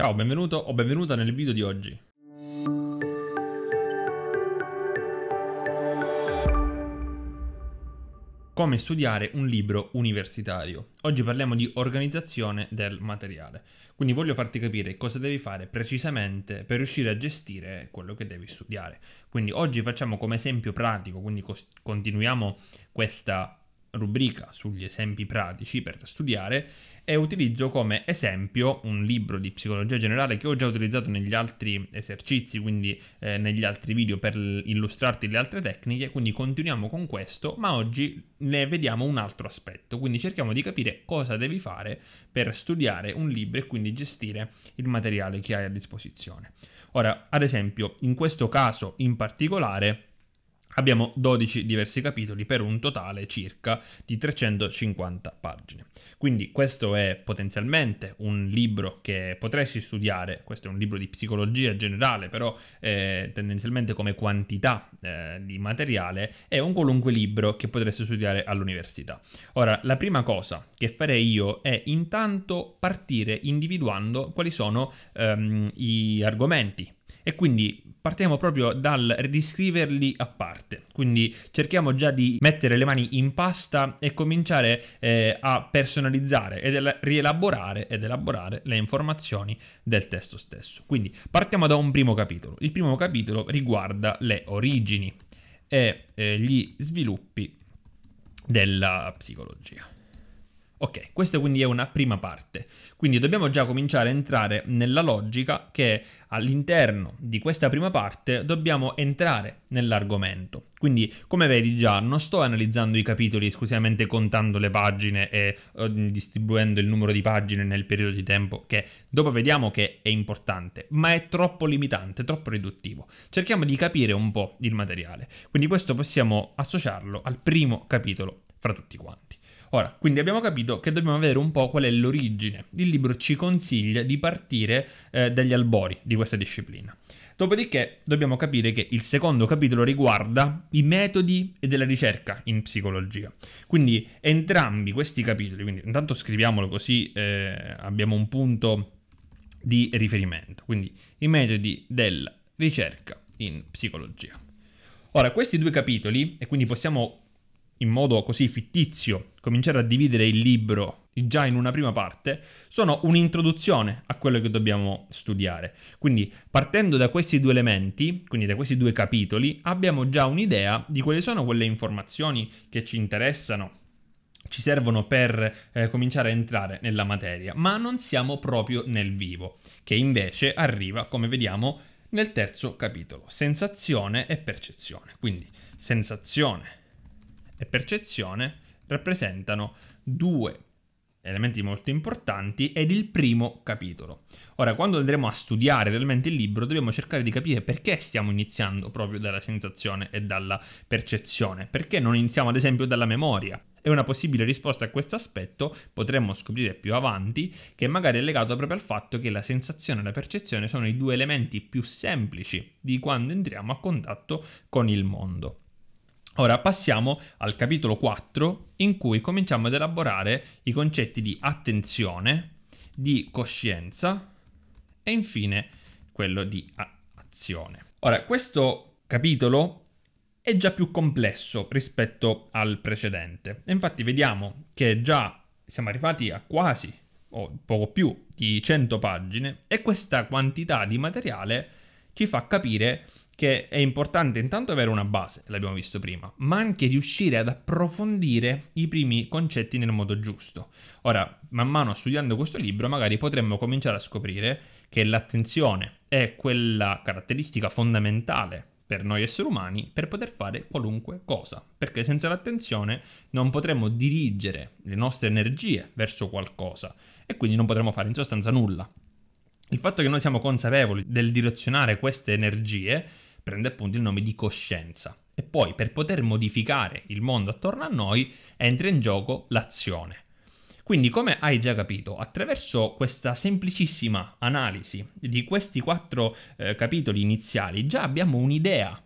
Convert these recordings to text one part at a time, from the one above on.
Ciao, benvenuto o benvenuta nel video di oggi. Come studiare un libro universitario. Oggi parliamo di organizzazione del materiale, quindi voglio farti capire cosa devi fare precisamente per riuscire a gestire quello che devi studiare. Quindi oggi facciamo come esempio pratico, quindi continuiamo questa rubrica sugli esempi pratici per studiare e utilizzo come esempio un libro di psicologia generale che ho già utilizzato negli altri esercizi, quindi eh, negli altri video per illustrarti le altre tecniche, quindi continuiamo con questo, ma oggi ne vediamo un altro aspetto, quindi cerchiamo di capire cosa devi fare per studiare un libro e quindi gestire il materiale che hai a disposizione. Ora, ad esempio, in questo caso in particolare Abbiamo 12 diversi capitoli per un totale circa di 350 pagine. Quindi questo è potenzialmente un libro che potresti studiare, questo è un libro di psicologia generale, però eh, tendenzialmente come quantità eh, di materiale è un qualunque libro che potresti studiare all'università. Ora, la prima cosa che farei io è intanto partire individuando quali sono ehm, gli argomenti e quindi partiamo proprio dal riscriverli a parte, quindi cerchiamo già di mettere le mani in pasta e cominciare eh, a personalizzare ed rielaborare ed elaborare le informazioni del testo stesso. Quindi partiamo da un primo capitolo. Il primo capitolo riguarda le origini e eh, gli sviluppi della psicologia. Ok, questa quindi è una prima parte. Quindi dobbiamo già cominciare a entrare nella logica che all'interno di questa prima parte dobbiamo entrare nell'argomento. Quindi, come vedi già, non sto analizzando i capitoli esclusivamente contando le pagine e eh, distribuendo il numero di pagine nel periodo di tempo che dopo vediamo che è importante, ma è troppo limitante, troppo riduttivo. Cerchiamo di capire un po' il materiale. Quindi questo possiamo associarlo al primo capitolo fra tutti quanti. Ora, quindi abbiamo capito che dobbiamo vedere un po' qual è l'origine. Il libro ci consiglia di partire eh, dagli albori di questa disciplina. Dopodiché dobbiamo capire che il secondo capitolo riguarda i metodi e della ricerca in psicologia. Quindi entrambi questi capitoli, quindi intanto scriviamolo così eh, abbiamo un punto di riferimento, quindi i metodi della ricerca in psicologia. Ora, questi due capitoli, e quindi possiamo in modo così fittizio cominciare a dividere il libro già in una prima parte, sono un'introduzione a quello che dobbiamo studiare. Quindi partendo da questi due elementi, quindi da questi due capitoli, abbiamo già un'idea di quali sono quelle informazioni che ci interessano ci servono per eh, cominciare a entrare nella materia, ma non siamo proprio nel vivo, che invece arriva, come vediamo, nel terzo capitolo, sensazione e percezione. Quindi sensazione, e percezione rappresentano due elementi molto importanti ed il primo capitolo. Ora, quando andremo a studiare realmente il libro, dobbiamo cercare di capire perché stiamo iniziando proprio dalla sensazione e dalla percezione, perché non iniziamo ad esempio dalla memoria. E una possibile risposta a questo aspetto potremmo scoprire più avanti che magari è legato proprio al fatto che la sensazione e la percezione sono i due elementi più semplici di quando entriamo a contatto con il mondo. Ora passiamo al capitolo 4 in cui cominciamo ad elaborare i concetti di attenzione, di coscienza e infine quello di azione. Ora, questo capitolo è già più complesso rispetto al precedente. infatti vediamo che già siamo arrivati a quasi o poco più di 100 pagine e questa quantità di materiale ci fa capire che è importante intanto avere una base, l'abbiamo visto prima, ma anche riuscire ad approfondire i primi concetti nel modo giusto. Ora, man mano studiando questo libro, magari potremmo cominciare a scoprire che l'attenzione è quella caratteristica fondamentale per noi esseri umani per poter fare qualunque cosa, perché senza l'attenzione non potremmo dirigere le nostre energie verso qualcosa e quindi non potremmo fare in sostanza nulla. Il fatto che noi siamo consapevoli del direzionare queste energie prende appunto il nome di coscienza. E poi per poter modificare il mondo attorno a noi entra in gioco l'azione. Quindi, come hai già capito, attraverso questa semplicissima analisi di questi quattro eh, capitoli iniziali già abbiamo un'idea,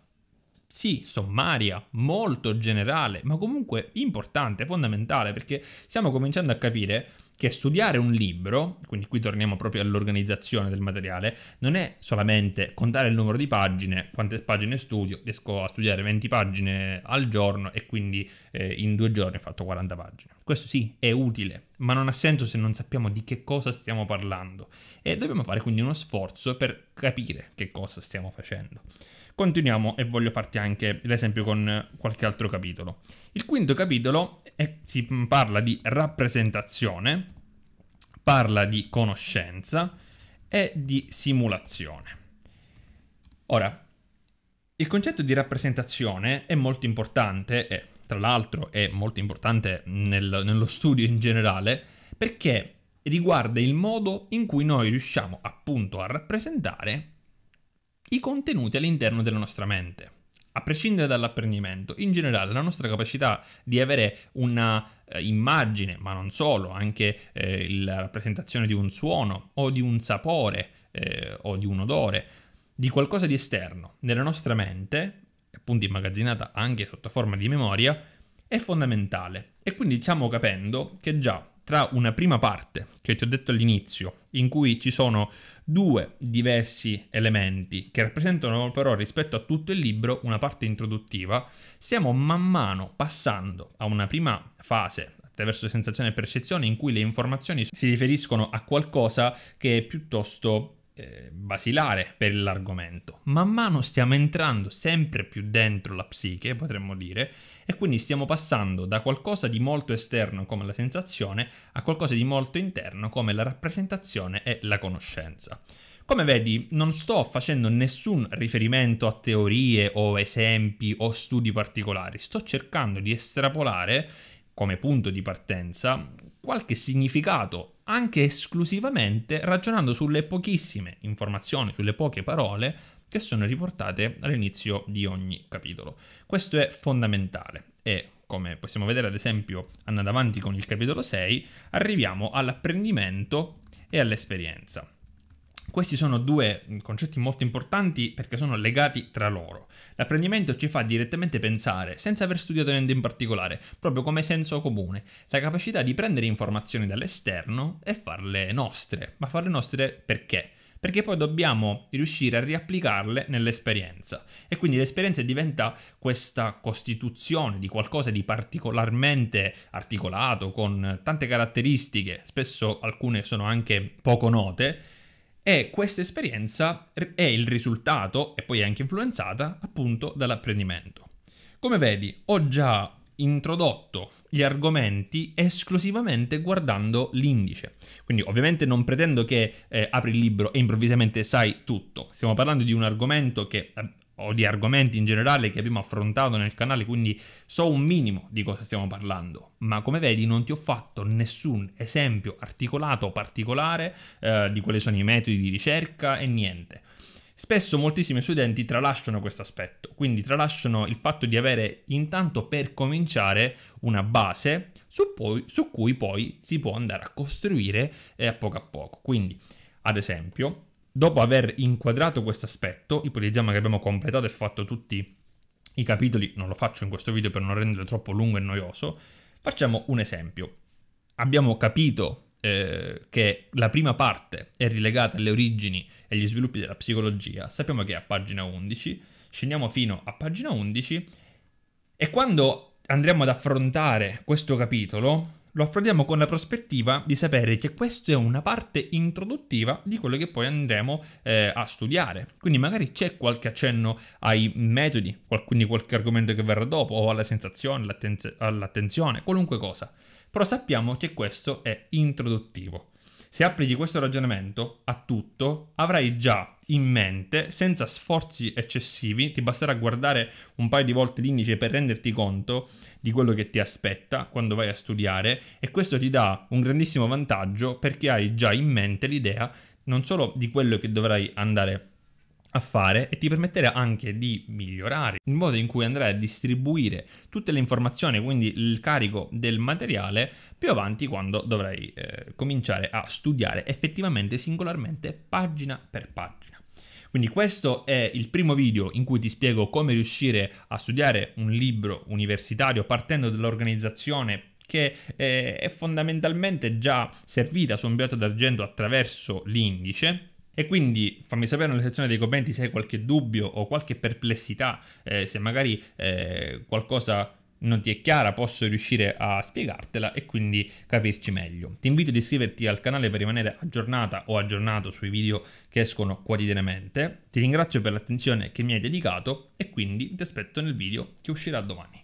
sì, sommaria, molto generale, ma comunque importante, fondamentale, perché stiamo cominciando a capire che studiare un libro, quindi qui torniamo proprio all'organizzazione del materiale, non è solamente contare il numero di pagine, quante pagine studio, riesco a studiare 20 pagine al giorno e quindi eh, in due giorni ho fatto 40 pagine. Questo sì, è utile, ma non ha senso se non sappiamo di che cosa stiamo parlando e dobbiamo fare quindi uno sforzo per capire che cosa stiamo facendo. Continuiamo e voglio farti anche l'esempio con qualche altro capitolo. Il quinto capitolo è, si parla di rappresentazione, parla di conoscenza e di simulazione. Ora, il concetto di rappresentazione è molto importante e tra l'altro è molto importante nel, nello studio in generale perché riguarda il modo in cui noi riusciamo appunto a rappresentare i contenuti all'interno della nostra mente. A prescindere dall'apprendimento, in generale la nostra capacità di avere una eh, immagine, ma non solo, anche eh, la rappresentazione di un suono o di un sapore eh, o di un odore, di qualcosa di esterno nella nostra mente, appunto immagazzinata anche sotto forma di memoria, è fondamentale. E quindi stiamo capendo che già tra una prima parte che ti ho detto all'inizio, in cui ci sono due diversi elementi che rappresentano però rispetto a tutto il libro una parte introduttiva, stiamo man mano passando a una prima fase attraverso sensazione e percezione in cui le informazioni si riferiscono a qualcosa che è piuttosto eh, basilare per l'argomento. Man mano stiamo entrando sempre più dentro la psiche, potremmo dire, e quindi stiamo passando da qualcosa di molto esterno come la sensazione a qualcosa di molto interno come la rappresentazione e la conoscenza. Come vedi, non sto facendo nessun riferimento a teorie o esempi o studi particolari, sto cercando di estrapolare come punto di partenza qualche significato anche esclusivamente ragionando sulle pochissime informazioni, sulle poche parole che sono riportate all'inizio di ogni capitolo. Questo è fondamentale e come possiamo vedere ad esempio andando avanti con il capitolo 6, arriviamo all'apprendimento e all'esperienza. Questi sono due concetti molto importanti perché sono legati tra loro. L'apprendimento ci fa direttamente pensare, senza aver studiato niente in particolare, proprio come senso comune, la capacità di prendere informazioni dall'esterno e farle nostre. Ma farle nostre perché? perché poi dobbiamo riuscire a riapplicarle nell'esperienza e quindi l'esperienza diventa questa costituzione di qualcosa di particolarmente articolato con tante caratteristiche, spesso alcune sono anche poco note e questa esperienza è il risultato, e poi è anche influenzata, appunto dall'apprendimento. Come vedi, ho già introdotto gli argomenti esclusivamente guardando l'indice. Quindi ovviamente non pretendo che eh, apri il libro e improvvisamente sai tutto. Stiamo parlando di un argomento che eh, o di argomenti in generale che abbiamo affrontato nel canale, quindi so un minimo di cosa stiamo parlando, ma come vedi non ti ho fatto nessun esempio articolato o particolare eh, di quali sono i metodi di ricerca e niente. Spesso moltissimi studenti tralasciano questo aspetto, quindi tralasciano il fatto di avere intanto per cominciare una base su, poi, su cui poi si può andare a costruire eh, a poco a poco. Quindi, ad esempio, Dopo aver inquadrato questo aspetto, ipotizziamo che abbiamo completato e fatto tutti i capitoli, non lo faccio in questo video per non renderlo troppo lungo e noioso, facciamo un esempio. Abbiamo capito eh, che la prima parte è rilegata alle origini e agli sviluppi della psicologia, sappiamo che è a pagina 11, scendiamo fino a pagina 11 e quando andremo ad affrontare questo capitolo lo affrontiamo con la prospettiva di sapere che questa è una parte introduttiva di quello che poi andremo eh, a studiare. Quindi magari c'è qualche accenno ai metodi, quindi qualche argomento che verrà dopo, o alla sensazione, all'attenzione, qualunque cosa. Però sappiamo che questo è introduttivo. Se applichi questo ragionamento a tutto, avrai già in mente, senza sforzi eccessivi, ti basterà guardare un paio di volte l'indice per renderti conto di quello che ti aspetta quando vai a studiare e questo ti dà un grandissimo vantaggio perché hai già in mente l'idea non solo di quello che dovrai andare a a fare e ti permetterà anche di migliorare il modo in cui andrai a distribuire tutte le informazioni, quindi il carico del materiale più avanti quando dovrai eh, cominciare a studiare effettivamente singolarmente pagina per pagina. Quindi questo è il primo video in cui ti spiego come riuscire a studiare un libro universitario partendo dall'organizzazione che eh, è fondamentalmente già servita su un piatto d'argento attraverso l'indice e quindi fammi sapere nella sezione dei commenti se hai qualche dubbio o qualche perplessità, eh, se magari eh, qualcosa non ti è chiara, posso riuscire a spiegartela e quindi capirci meglio. Ti invito ad iscriverti al canale per rimanere aggiornata o aggiornato sui video che escono quotidianamente. Ti ringrazio per l'attenzione che mi hai dedicato e quindi ti aspetto nel video che uscirà domani.